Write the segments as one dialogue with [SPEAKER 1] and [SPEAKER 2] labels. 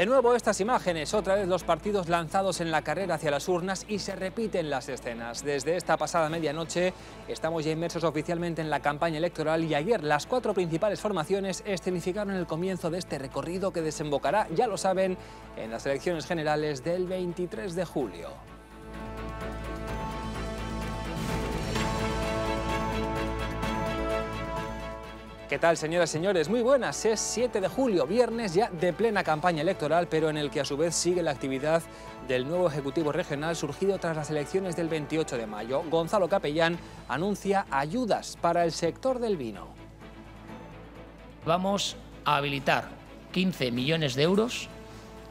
[SPEAKER 1] De nuevo estas imágenes, otra vez los partidos lanzados en la carrera hacia las urnas y se repiten las escenas. Desde esta pasada medianoche estamos ya inmersos oficialmente en la campaña electoral y ayer las cuatro principales formaciones escenificaron el comienzo de este recorrido que desembocará, ya lo saben, en las elecciones generales del 23 de julio. ¿Qué tal, señoras y señores? Muy buenas. Es 7 de julio, viernes ya de plena campaña electoral, pero en el que a su vez sigue la actividad del nuevo Ejecutivo Regional surgido tras las elecciones del 28 de mayo. Gonzalo Capellán anuncia ayudas para el sector del vino.
[SPEAKER 2] Vamos a habilitar 15 millones de euros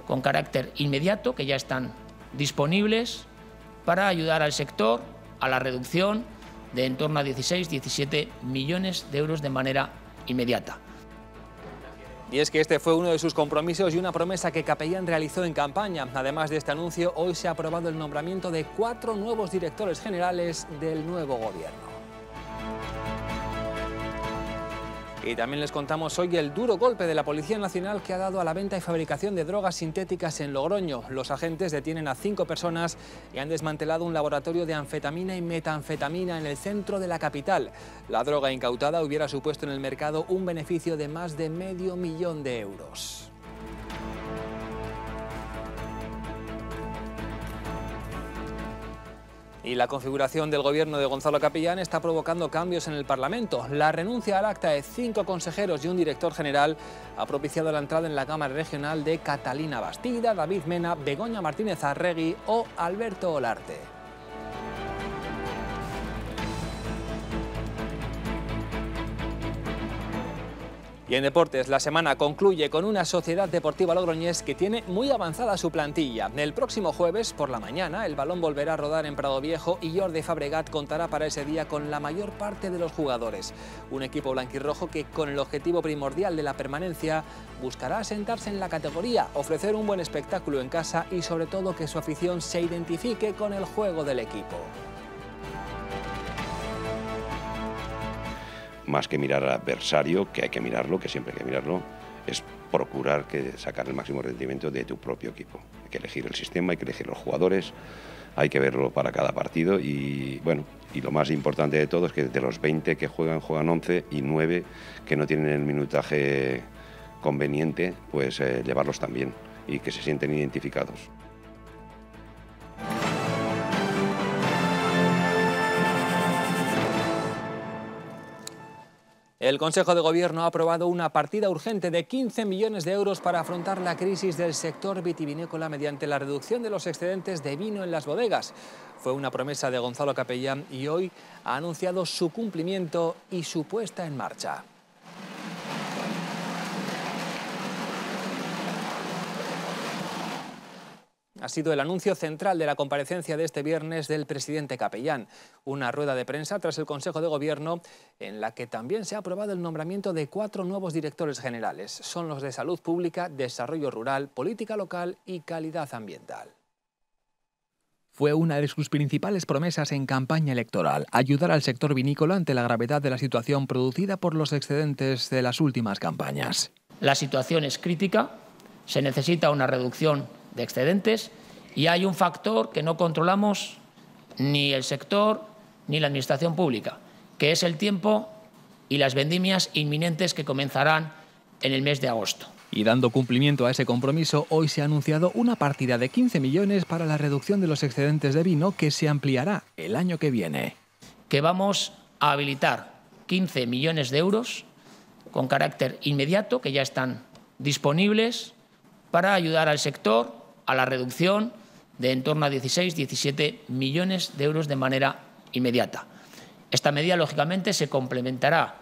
[SPEAKER 2] con carácter inmediato, que ya están disponibles, para ayudar al sector a la reducción de en torno a 16-17 millones de euros de manera inmediata.
[SPEAKER 1] Y es que este fue uno de sus compromisos y una promesa que Capellán realizó en campaña. Además de este anuncio, hoy se ha aprobado el nombramiento de cuatro nuevos directores generales del nuevo gobierno. Y también les contamos hoy el duro golpe de la Policía Nacional que ha dado a la venta y fabricación de drogas sintéticas en Logroño. Los agentes detienen a cinco personas y han desmantelado un laboratorio de anfetamina y metanfetamina en el centro de la capital. La droga incautada hubiera supuesto en el mercado un beneficio de más de medio millón de euros. Y la configuración del gobierno de Gonzalo Capillán está provocando cambios en el Parlamento. La renuncia al acta de cinco consejeros y un director general ha propiciado la entrada en la Cámara Regional de Catalina Bastida, David Mena, Begoña Martínez Arregui o Alberto Olarte. Y en deportes, la semana concluye con una sociedad deportiva logroñés que tiene muy avanzada su plantilla. El próximo jueves, por la mañana, el balón volverá a rodar en Prado Viejo y Jordi Fabregat contará para ese día con la mayor parte de los jugadores. Un equipo blanquirrojo que, con el objetivo primordial de la permanencia, buscará sentarse en la categoría, ofrecer un buen espectáculo en casa y sobre todo que su afición se identifique con el juego del equipo.
[SPEAKER 3] más que mirar al adversario, que hay que mirarlo, que siempre hay que mirarlo, es procurar que sacar el máximo rendimiento de tu propio equipo. Hay que elegir el sistema, hay que elegir los jugadores, hay que verlo para cada partido y bueno, y lo más importante de todo es que de los 20 que juegan, juegan 11 y 9 que no tienen el minutaje conveniente, pues eh, llevarlos también y que se sienten identificados.
[SPEAKER 1] El Consejo de Gobierno ha aprobado una partida urgente de 15 millones de euros para afrontar la crisis del sector vitivinícola mediante la reducción de los excedentes de vino en las bodegas. Fue una promesa de Gonzalo Capellán y hoy ha anunciado su cumplimiento y su puesta en marcha. ha sido el anuncio central de la comparecencia de este viernes del presidente Capellán. Una rueda de prensa tras el Consejo de Gobierno en la que también se ha aprobado el nombramiento de cuatro nuevos directores generales. Son los de Salud Pública, Desarrollo Rural, Política Local y Calidad Ambiental. Fue una de sus principales promesas en campaña electoral, ayudar al sector vinícola ante la gravedad de la situación producida por los excedentes de las últimas campañas. La situación es crítica, se necesita una reducción
[SPEAKER 2] de excedentes y hay un factor que no controlamos ni el sector ni la Administración Pública, que es el tiempo y las vendimias inminentes que
[SPEAKER 1] comenzarán en el mes de agosto. Y dando cumplimiento a ese compromiso, hoy se ha anunciado una partida de 15 millones para la reducción de los excedentes de vino que se ampliará el año que viene.
[SPEAKER 2] Que vamos a habilitar 15 millones de euros con carácter inmediato, que ya están disponibles, para ayudar al sector a la reducción de en torno a 16-17 millones de euros de manera inmediata. Esta medida, lógicamente, se complementará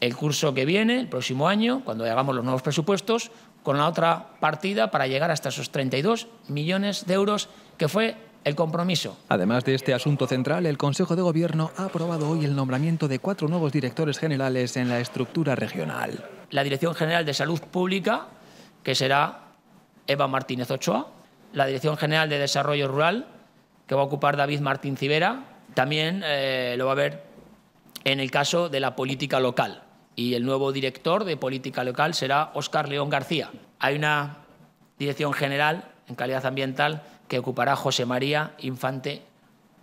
[SPEAKER 2] el curso que viene, el próximo año, cuando hagamos los nuevos presupuestos, con la otra partida para llegar hasta esos 32 millones de euros que fue el compromiso.
[SPEAKER 1] Además de este asunto central, el Consejo de Gobierno ha aprobado hoy el nombramiento de cuatro nuevos directores generales en la estructura regional.
[SPEAKER 2] La Dirección General de Salud Pública, que será Eva Martínez Ochoa, la Dirección General de Desarrollo Rural, que va a ocupar David Martín Cibera, también eh, lo va a ver en el caso de la política local. Y el nuevo director de política local será Óscar León García. Hay una dirección general en calidad ambiental que ocupará José María Infante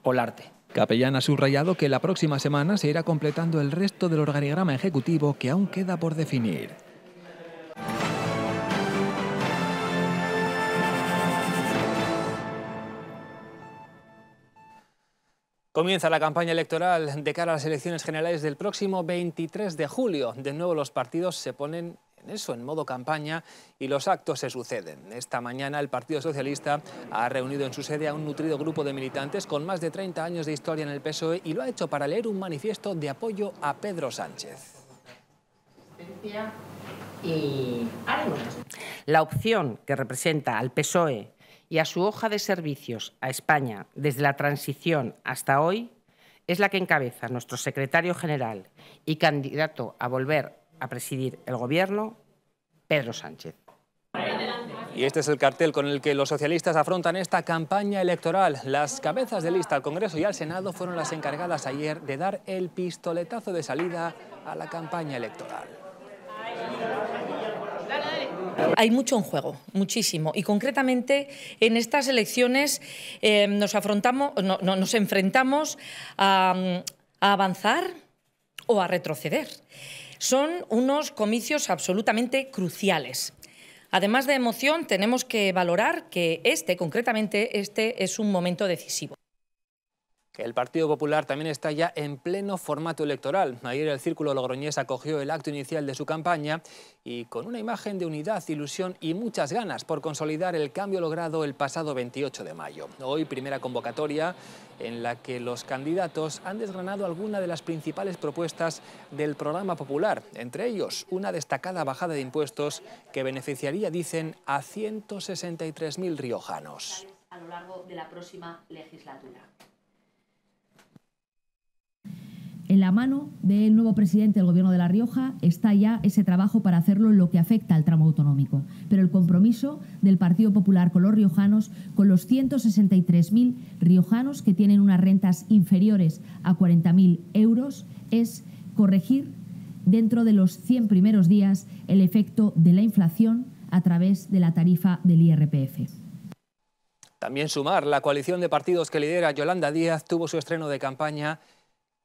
[SPEAKER 2] Olarte.
[SPEAKER 1] Capellán ha subrayado que la próxima semana se irá completando el resto del organigrama ejecutivo que aún queda por definir. Comienza la campaña electoral de cara a las elecciones generales del próximo 23 de julio. De nuevo los partidos se ponen en eso, en modo campaña, y los actos se suceden. Esta mañana el Partido Socialista ha reunido en su sede a un nutrido grupo de militantes con más de 30 años de historia en el PSOE y lo ha hecho para leer un manifiesto de apoyo a Pedro Sánchez.
[SPEAKER 2] La opción que representa al PSOE y a su hoja de servicios a España desde la transición hasta hoy es la que encabeza nuestro secretario general y candidato a volver a presidir el Gobierno, Pedro Sánchez.
[SPEAKER 1] Y este es el cartel con el que los socialistas afrontan esta campaña electoral. Las cabezas de lista al Congreso y al Senado fueron las encargadas ayer de dar el pistoletazo de salida a la campaña electoral.
[SPEAKER 4] Hay mucho en juego, muchísimo. Y concretamente en estas elecciones eh, nos, enfrentamos a, a avanzar o a retroceder. Son unos comicios absolutamente cruciales. Además de emoción, tenemos que valorar que este, concretamente, este es un momento decisivo
[SPEAKER 1] el Partido Popular también está ya en pleno formato electoral. Ayer el Círculo Logroñés acogió el acto inicial de su campaña y con una imagen de unidad, ilusión y muchas ganas por consolidar el cambio logrado el pasado 28 de mayo. Hoy primera convocatoria en la que los candidatos han desgranado alguna de las principales propuestas del programa popular, entre ellos una destacada bajada de impuestos que beneficiaría, dicen, a 163.000 riojanos. A lo largo de la próxima legislatura en la mano del nuevo presidente del Gobierno de La Rioja está ya ese trabajo para hacerlo en lo que afecta al tramo autonómico. Pero el compromiso del Partido Popular con los riojanos, con los 163.000 riojanos que tienen unas rentas inferiores a 40.000 euros, es corregir dentro de los 100 primeros días el efecto de la inflación a través de la tarifa del IRPF. También sumar, la coalición de partidos que lidera Yolanda Díaz tuvo su estreno de campaña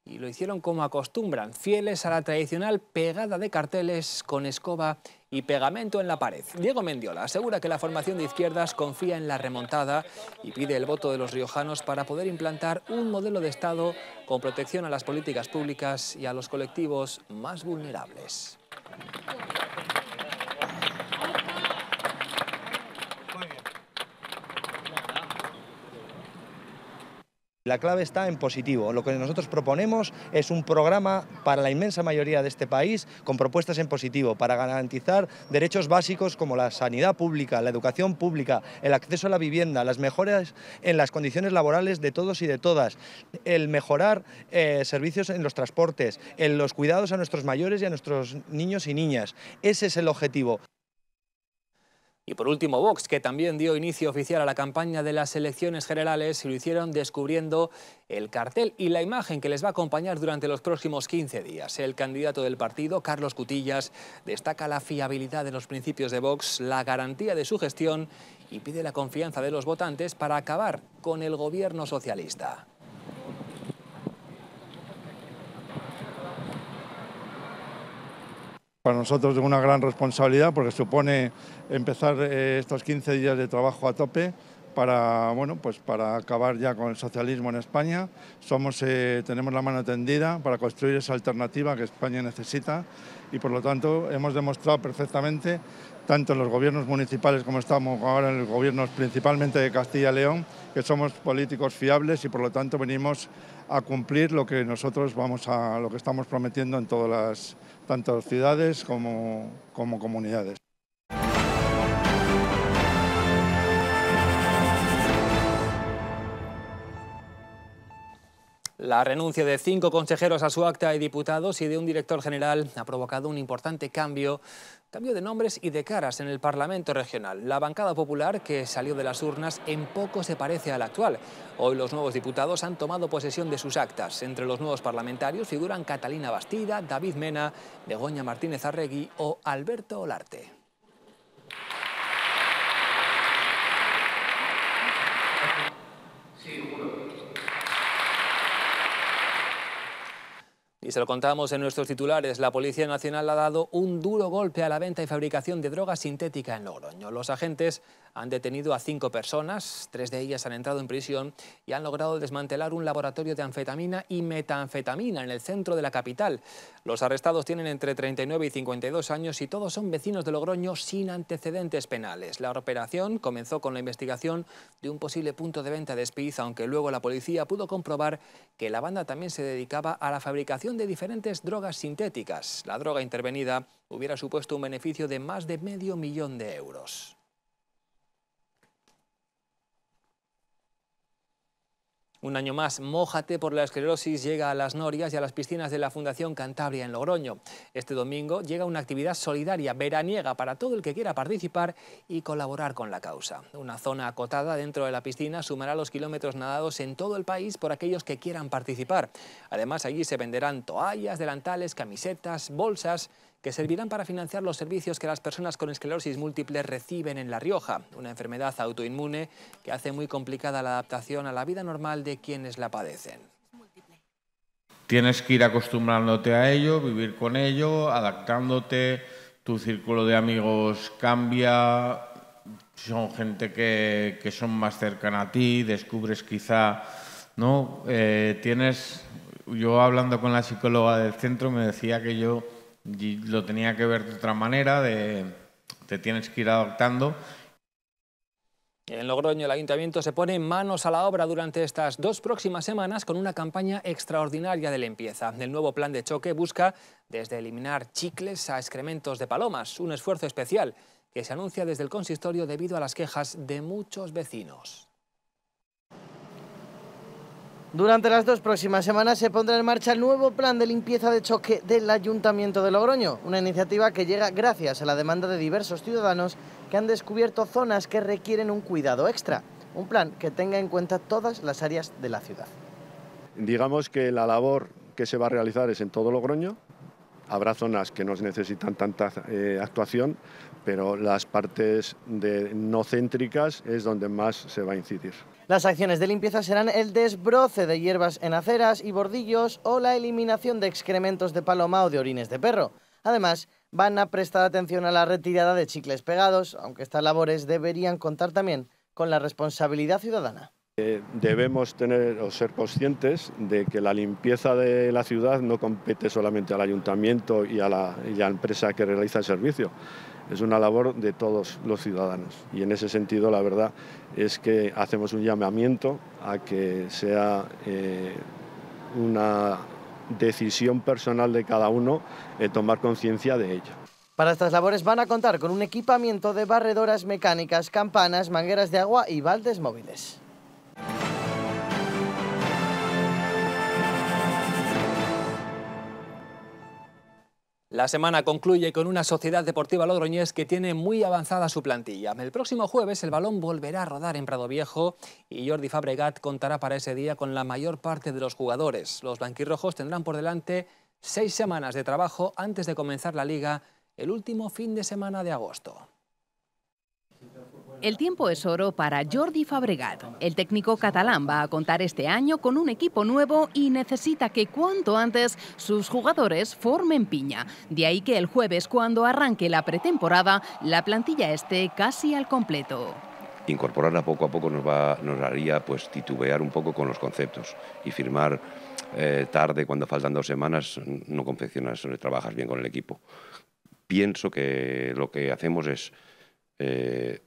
[SPEAKER 1] y lo hicieron como acostumbran, fieles a la tradicional pegada de carteles con escoba y pegamento en la pared. Diego Mendiola asegura que la formación de izquierdas confía en la remontada y pide el voto de los riojanos para poder implantar un modelo de Estado con protección a las políticas públicas y a los colectivos más vulnerables. La clave está en positivo. Lo que nosotros proponemos es un programa para la inmensa mayoría de este país con propuestas en positivo para garantizar derechos básicos como la sanidad pública, la educación pública, el acceso a la vivienda, las mejoras en las condiciones laborales de todos y de todas, el
[SPEAKER 3] mejorar eh, servicios en los transportes, en los cuidados a nuestros mayores y a nuestros niños
[SPEAKER 1] y niñas. Ese es el objetivo. Y por último, Vox, que también dio inicio oficial a la campaña de las elecciones generales y lo hicieron descubriendo el cartel y la imagen que les va a acompañar durante los próximos 15 días. El candidato del partido, Carlos Cutillas, destaca la fiabilidad de los principios de Vox, la garantía de su gestión y pide la confianza de los votantes para acabar con el gobierno socialista.
[SPEAKER 3] Para nosotros es una gran responsabilidad porque supone empezar eh, estos 15 días de trabajo a tope para, bueno, pues para acabar ya con el socialismo en España. Somos, eh, tenemos la mano tendida para construir esa alternativa que España necesita y por lo tanto hemos demostrado perfectamente, tanto en los gobiernos municipales como estamos ahora en los gobiernos principalmente de Castilla y León, que somos políticos fiables y por lo tanto venimos a cumplir lo que nosotros vamos a, lo que estamos prometiendo en todas las, tanto ciudades como comunidades.
[SPEAKER 1] La renuncia de cinco consejeros a su acta de diputados y de un director general ha provocado un importante cambio, cambio de nombres y de caras en el Parlamento regional. La bancada popular que salió de las urnas en poco se parece a la actual. Hoy los nuevos diputados han tomado posesión de sus actas. Entre los nuevos parlamentarios figuran Catalina Bastida, David Mena, Begoña Martínez Arregui o Alberto Olarte. Y se lo contamos en nuestros titulares, la Policía Nacional ha dado un duro golpe a la venta y fabricación de droga sintética en Logroño. Los agentes han detenido a cinco personas, tres de ellas han entrado en prisión y han logrado desmantelar un laboratorio de anfetamina y metanfetamina en el centro de la capital. Los arrestados tienen entre 39 y 52 años y todos son vecinos de Logroño sin antecedentes penales. La operación comenzó con la investigación de un posible punto de venta de espiza, aunque luego la policía pudo comprobar que la banda también se dedicaba a la fabricación de diferentes drogas sintéticas. La droga intervenida hubiera supuesto un beneficio de más de medio millón de euros. Un año más, Mójate por la esclerosis llega a las Norias y a las piscinas de la Fundación Cantabria en Logroño. Este domingo llega una actividad solidaria veraniega para todo el que quiera participar y colaborar con la causa. Una zona acotada dentro de la piscina sumará los kilómetros nadados en todo el país por aquellos que quieran participar. Además, allí se venderán toallas, delantales, camisetas, bolsas que servirán para financiar los servicios que las personas con esclerosis múltiple reciben en La Rioja, una enfermedad autoinmune que hace muy complicada la adaptación a la vida normal de quienes la padecen.
[SPEAKER 3] Tienes que ir acostumbrándote a ello, vivir con ello, adaptándote,
[SPEAKER 1] tu círculo de amigos cambia, son gente que, son más cercana a ti, descubres quizá, ¿no? Eh, tienes, yo hablando con la psicóloga del centro me decía que yo lo tenía que ver de otra manera, te tienes que ir adaptando. En Logroño, el Ayuntamiento se pone manos a la obra durante estas dos próximas semanas con una campaña extraordinaria de limpieza. El nuevo plan de choque busca desde eliminar chicles a excrementos de palomas, un esfuerzo especial que se anuncia desde el consistorio debido a las quejas de muchos vecinos.
[SPEAKER 4] Durante las dos próximas semanas se pondrá en marcha el nuevo plan de limpieza de choque del Ayuntamiento de Logroño, una iniciativa que llega gracias a la demanda de diversos ciudadanos que han descubierto zonas que requieren un cuidado extra, un plan que tenga en cuenta todas las áreas de la ciudad.
[SPEAKER 3] Digamos que la labor que se va a realizar es en todo Logroño, Habrá zonas que no necesitan tanta eh, actuación, pero las partes de no céntricas es donde más se va a incidir.
[SPEAKER 4] Las acciones de limpieza serán el desbroce de hierbas en aceras y bordillos o la eliminación de excrementos de paloma o de orines de perro. Además, van a prestar atención a la retirada de chicles pegados, aunque estas labores deberían contar también con la responsabilidad ciudadana.
[SPEAKER 3] Eh, debemos tener o ser conscientes de que la limpieza de la ciudad no compete solamente al ayuntamiento y a la, empresa que realiza el servicio es una labor de todos los ciudadanos. Y en ese sentido, la verdad es que hacemos un llamamiento a que sea eh, una decisión personal de cada uno eh, tomar conciencia de ello.
[SPEAKER 4] Para estas labores van a contar con un equipamiento de barredoras mecánicas, campanas, mangueras de agua y baldes móviles.
[SPEAKER 1] La semana concluye con una sociedad deportiva logroñés que tiene muy avanzada su plantilla. El próximo jueves el balón volverá a rodar en Prado Viejo y Jordi Fabregat contará para ese día con la mayor parte de los jugadores. Los blanquirrojos tendrán por delante seis semanas de trabajo antes de comenzar la liga el último fin de semana de agosto. El tiempo es oro para Jordi Fabregat. El técnico catalán va a contar este año con un equipo nuevo y necesita que cuanto antes sus jugadores formen piña. De ahí que el jueves, cuando arranque la pretemporada, la plantilla esté casi al completo
[SPEAKER 3] incorporarla poco a poco nos, haría pues titubear un poco con los conceptos y firmar eh, tarde cuando faltan dos semanas no confeccionas, no eh, trabajas bien con el equipo. Pienso que lo que hacemos es eh,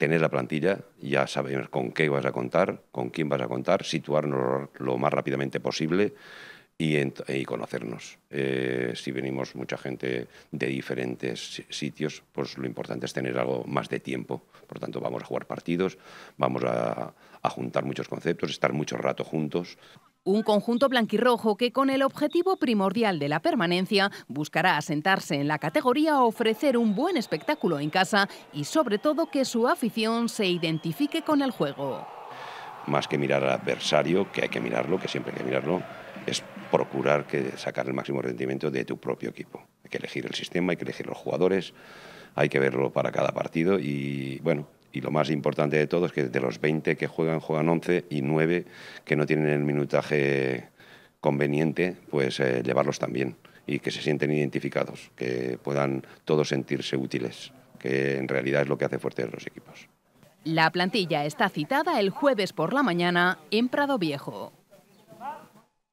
[SPEAKER 3] tener la plantilla, ya saber con qué vas a contar, con quién vas a contar, situarnos lo más rápidamente posible y, conocernos. Eh, si venimos mucha gente de diferentes sitios, pues lo importante es tener algo más de tiempo. Por lo tanto, vamos a jugar partidos, vamos a, juntar muchos conceptos, estar mucho rato juntos.
[SPEAKER 5] Un conjunto blanquirrojo que con el objetivo primordial de la permanencia buscará asentarse en la categoría, ofrecer un buen espectáculo en casa y sobre todo que su afición se identifique con el juego.
[SPEAKER 3] Más que mirar al adversario, que hay que mirarlo, que siempre hay que mirarlo, es procurar que sacar el máximo rendimiento de tu propio equipo. Hay que elegir el sistema, hay que elegir los jugadores, hay que verlo para cada partido y bueno, y lo más importante de todo es que de los 20 que juegan, juegan 11 y 9 que no tienen el minutaje conveniente, pues eh, llevarlos también y que se sienten identificados, que puedan todos sentirse útiles, que en realidad es lo que hace fuerte a los equipos.
[SPEAKER 1] La plantilla
[SPEAKER 5] está citada el jueves por la mañana en Prado Viejo.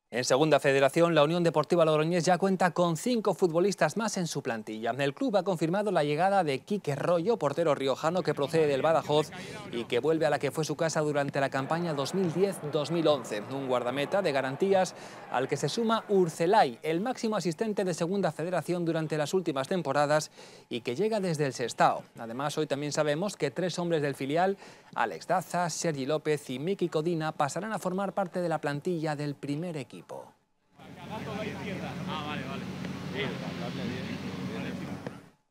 [SPEAKER 1] En segunda federación, la Unión Deportiva Logroñés ya cuenta con cinco futbolistas más en su plantilla. El club ha confirmado la llegada de Quique Rollo, portero riojano que procede del Badajoz y que vuelve a la que fue su casa durante la campaña 2010-2011. Un guardameta de garantías al que se suma Urcelay, el máximo asistente de segunda federación durante las últimas temporadas y que llega desde el Sestao. Además, hoy también sabemos que tres hombres del filial, Alex Daza, Sergi López y Miki Codina, pasarán a formar parte de la plantilla del primer equipo. Ah, vale, vale.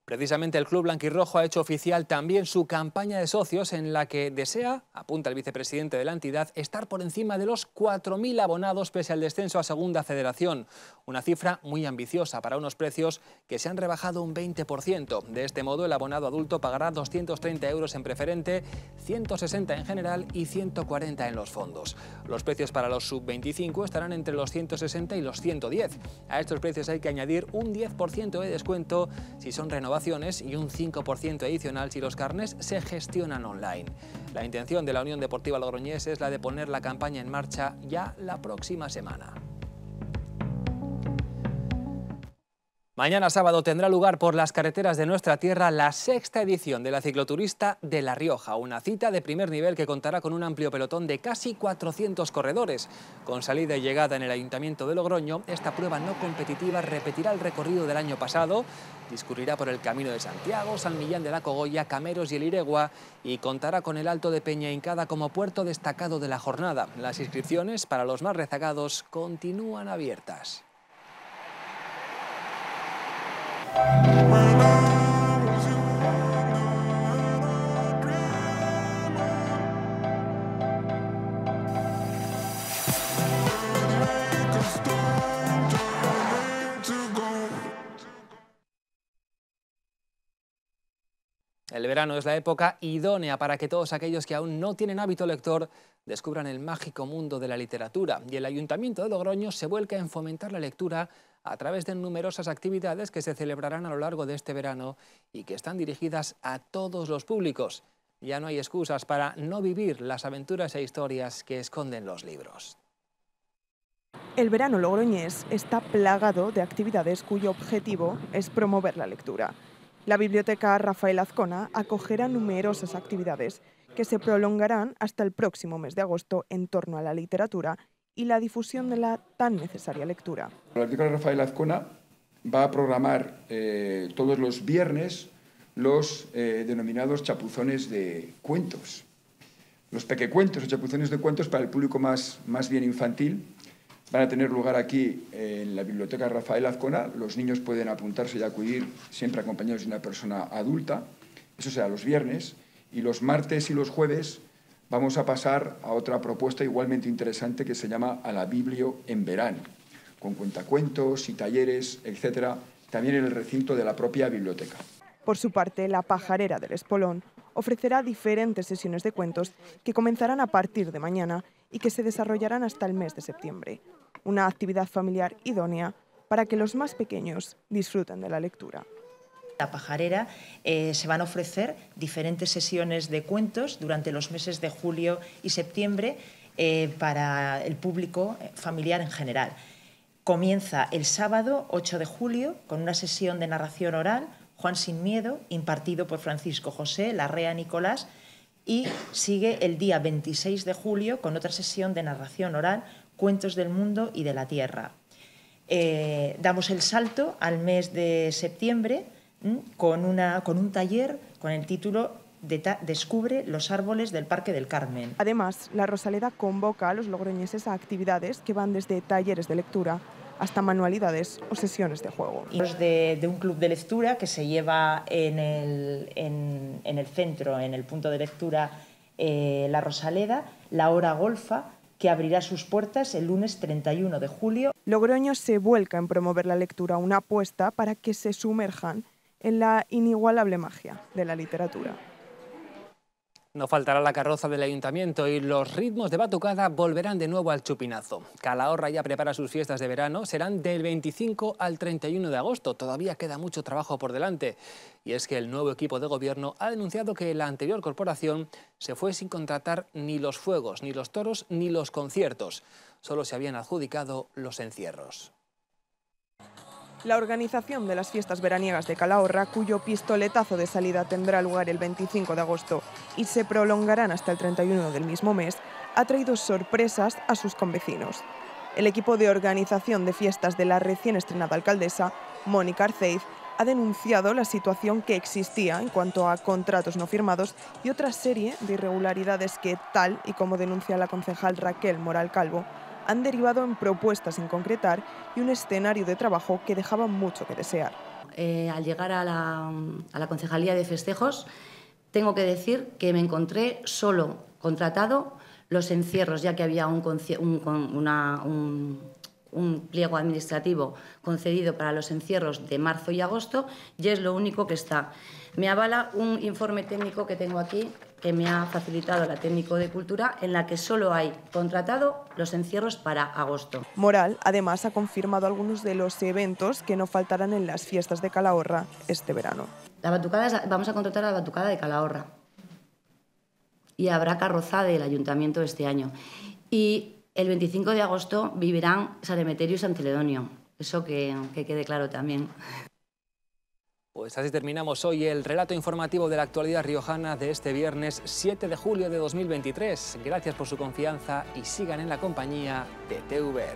[SPEAKER 1] Precisamente el Club Blanquirrojo ha hecho oficial también su campaña de socios en la que desea, apunta el vicepresidente de la entidad, estar por encima de los 4.000 abonados pese al descenso a Segunda Federación. Una cifra muy ambiciosa para unos precios que se han rebajado un 20%. De este modo, el abonado adulto pagará 230 euros en preferente, 160 en general y 140 en los fondos. Los precios para los sub-25 estarán entre los 160 y los 110. A estos precios hay que añadir un 10% de descuento si son renovables y un 5% adicional si los carnes se gestionan online. La intención de la Unión Deportiva Logroñés es la de poner la campaña en marcha ya la próxima semana. Mañana sábado tendrá lugar por las carreteras de nuestra tierra la sexta edición de la cicloturista de La Rioja, una cita de primer nivel que contará con un amplio pelotón de casi 400 corredores. Con salida y llegada en el Ayuntamiento de Logroño, esta prueba no competitiva repetirá el recorrido del año pasado, discurrirá por el Camino de Santiago, San Millán de la Cogolla, Cameros y el Iregua y contará con el Alto de Peña Hincada como puerto destacado de la jornada. Las inscripciones para los más rezagados continúan abiertas.
[SPEAKER 3] Bye-bye.
[SPEAKER 1] El verano es la época idónea para que todos aquellos que aún no tienen hábito lector descubran el mágico mundo de la literatura y el Ayuntamiento de Logroño se vuelca en fomentar la lectura a través de numerosas actividades que se celebrarán a lo largo de este verano y que están dirigidas a todos los públicos. Ya no hay excusas para no vivir las aventuras e historias que esconden los libros.
[SPEAKER 5] El verano logroñés está plagado de actividades cuyo objetivo es promover la lectura. La Biblioteca Rafael Azcona acogerá numerosas actividades que se prolongarán hasta el próximo mes de agosto en torno a la literatura y la difusión de la tan necesaria lectura.
[SPEAKER 2] La Biblioteca Rafael Azcona va a programar eh, todos los viernes los eh, denominados chapuzones de cuentos, los pequecuentos o chapuzones de cuentos para el público más bien infantil, van a tener lugar aquí eh, en la Biblioteca Rafael Azcona. Los niños pueden apuntarse y acudir siempre acompañados de una persona adulta. Eso será los viernes. Y los martes y los jueves vamos a pasar a otra propuesta igualmente interesante que se llama A la Biblio en verano, con cuentacuentos y talleres, etcétera, también en el recinto de la propia biblioteca.
[SPEAKER 5] Por su parte, la pajarera del Espolón ofrecerá diferentes sesiones de cuentos que comenzarán a partir de mañana y que se desarrollarán hasta el mes de septiembre. Una actividad familiar idónea para que los más pequeños disfruten de la lectura. La pajarera eh, se van a ofrecer diferentes sesiones de cuentos durante los meses de julio y septiembre eh, para el público eh, familiar en general. Comienza el sábado 8 de julio con una sesión de narración oral, Juan sin miedo, impartido por Francisco José Larrea Nicolás, y sigue el día 26 de julio con otra sesión de narración oral, cuentos del mundo y de la tierra. Eh, damos el salto al mes de septiembre con, una, con un taller con el título Descubre los árboles del Parque del Carmen. Además, la Rosaleda convoca a los logroñeses a actividades que van desde talleres de lectura hasta manualidades o sesiones de juego. De, de un club de lectura que se lleva en el, centro, en el punto de lectura eh, La Rosaleda, la hora golfa, que abrirá sus puertas el lunes 31 de julio. Logroño se vuelca en promover la lectura, una apuesta para que se sumerjan en la inigualable magia de la literatura.
[SPEAKER 1] No faltará la carroza del ayuntamiento y los ritmos de batucada volverán de nuevo al chupinazo. Calahorra ya prepara sus fiestas de verano, serán del 25 al 31 de agosto, todavía queda mucho trabajo por delante. Y es que el nuevo equipo de gobierno ha denunciado que la anterior corporación se fue sin contratar ni los fuegos, ni los toros, ni los conciertos. Solo se habían adjudicado los encierros.
[SPEAKER 5] La organización de las fiestas veraniegas de Calahorra, cuyo pistoletazo de salida tendrá lugar el 25 de agosto y se prolongarán hasta el 31 del mismo mes, ha traído sorpresas a sus convecinos. El equipo de organización de fiestas de la recién estrenada alcaldesa, Mónica Arceiz, ha denunciado la situación que existía en cuanto a contratos no firmados y otra serie de irregularidades que, tal y como denuncia la concejal Raquel Moral Calvo, han derivado en propuestas sin concretar y un escenario de trabajo que dejaba mucho que desear. Eh, al llegar a la,
[SPEAKER 4] Concejalía de Festejos, tengo que decir que me encontré solo contratado los encierros, ya que había un, pliego administrativo concedido para los encierros de marzo y agosto, y es lo único que está. Me avala un informe técnico que tengo aquí, que me ha facilitado la técnico de cultura, en la que solo hay contratado los encierros para agosto. Moral,
[SPEAKER 5] además, ha confirmado algunos de los eventos que no faltarán en las fiestas de Calahorra este verano.
[SPEAKER 4] La batucada vamos a contratar a la batucada de Calahorra y habrá carroza del ayuntamiento este año. Y el 25 de agosto vivirán San Emeterio y San Celedonio. Eso que, que quede claro también. Pues así
[SPEAKER 1] terminamos hoy el relato informativo de la actualidad riojana de este viernes 7 de julio de 2023. Gracias por su confianza y sigan en la compañía de TVR.